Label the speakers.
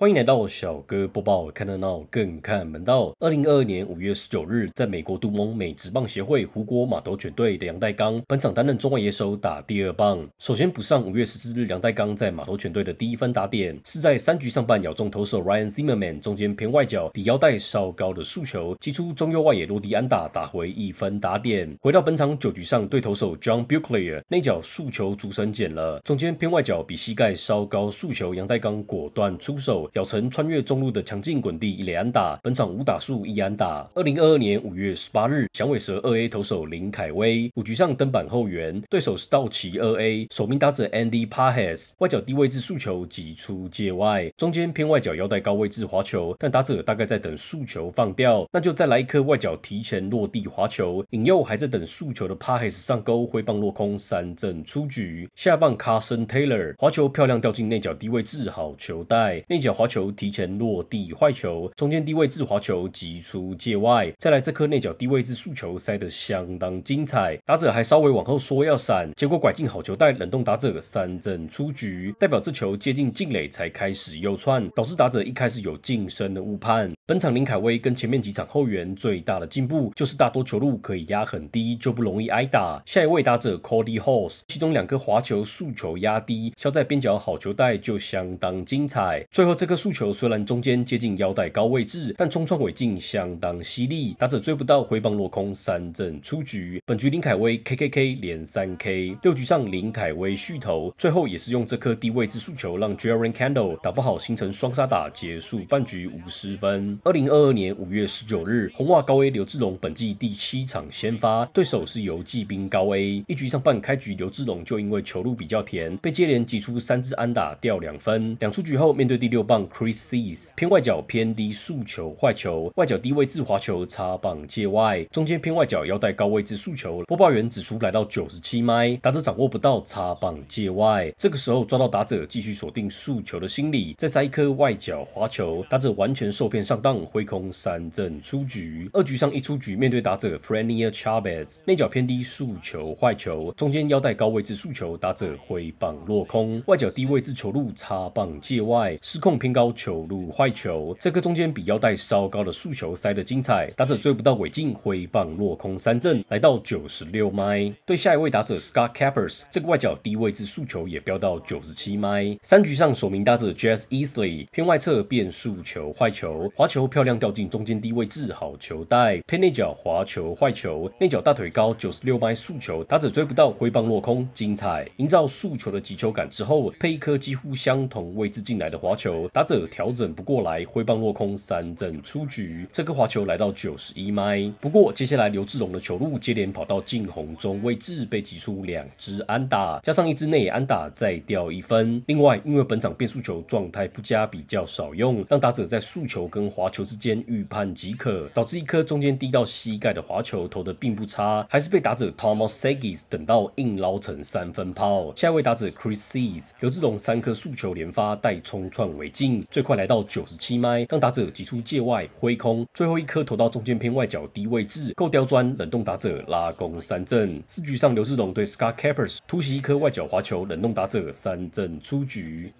Speaker 1: 欢迎来到小哥播报，看热闹更看门道。二零二二年五月十九日，在美国杜蒙美职棒协会胡国马头犬队的杨代刚，本场担任中外野手打第二棒。首先补上五月十四日杨代刚在马头犬队的第一分打点，是在三局上半咬中投手 Ryan Zimmerman 中间偏外角比腰带稍高的速球，击出中右外野落地安打，打回一分打点。回到本场九局上对投手 John b u c l e r 内角速球主绳剪了，中间偏外角比膝盖稍高速球，杨代刚果断出手。小城穿越中路的强劲滚地伊雷安达，本场五打数伊安达。二零二二年五月十八日，响尾蛇二 A 投手林凯威五局上登板后援，对手是道奇二 A 首名打者 Andy p a h e s 外角低位置速球急出界外，中间偏外角腰带高位置滑球，但打者大概在等速球放掉，那就再来一颗外角提前落地滑球，引诱还在等速球的 p a h e s 上钩挥棒落空三振出局。下棒 Carson Taylor 滑球漂亮掉进内角低位置好球带内角。滑球提前落地，坏球中间低位置滑球急出界外，再来这颗内角低位置速球塞得相当精彩，打者还稍微往后缩要闪，结果拐进好球带冷冻打者三振出局，代表这球接近禁垒才开始右窜，导致打者一开始有近身的误判。本场林凯威跟前面几场后援最大的进步，就是大多球路可以压很低就不容易挨打。下一位打者 Cody House，其中两颗滑球速球压低，敲在边角好球带就相当精彩。最后这。这颗速球虽然中间接近腰带高位置，但中创尾劲相当犀利，打者追不到，挥棒落空，三振出局。本局林凯威 K K K 连三 K。六局上林凯威续投，最后也是用这颗低位置速球让 Jaren Candle 打不好，形成双杀打结束半局五十分。二零二二年五月十九日，红袜高 A 刘志龙本季第七场先发，对手是游击兵高 A。一局上半开局刘志龙就因为球路比较甜，被接连击出三支安打掉两分，两出局后面对第六棒。Chris sees 偏外角偏低速球坏球，外角低位置滑球插棒界外，中间偏外角腰带高位置速球。播报员指出来到九十七迈，打者掌握不到插棒界外，这个时候抓到打者继续锁定速球的心理，再塞一颗外角滑球，打者完全受骗上当挥空三振出局。二局上一出局面对打者 Fernia Chavez 内角偏低速球坏球，中间腰带高位置速球，打者挥棒落空，外角低位置球路插棒界外失控平。高球路坏球，这颗中间比腰带稍高的速球塞得精彩，打者追不到尾劲，挥棒落空三振，来到九十六迈。对下一位打者 Scott Capers，这个外角低位置速球也飙到九十七迈。三局上首名打者 Jas Easily 偏外侧变速球坏球，滑球漂亮掉进中间低位置好球带，偏内角滑球坏球，内角大腿高九十六迈速球，打者追不到，挥棒落空，精彩。营造速球的击球感之后，配一颗几乎相同位置进来的滑球。打者调整不过来，挥棒落空，三振出局。这颗滑球来到九十一迈。不过接下来刘志荣的球路接连跑到近红中位置，被挤出两支安打，加上一支内安打，再掉一分。另外因为本场变速球状态不佳，比较少用，让打者在速球跟滑球之间预判即可，导致一颗中间低到膝盖的滑球投的并不差，还是被打者 Thomas s e g i s 等到硬捞成三分炮。下一位打者 Chris S。刘志荣三颗速球连发带冲创为。进最快来到九十七迈，让打者挤出界外挥空，最后一颗投到中间偏外角低位置，够刁钻。冷冻打者拉弓三振。四局上，刘志龙对 Scott Capers 突袭一颗外角滑球，冷冻打者三振出局。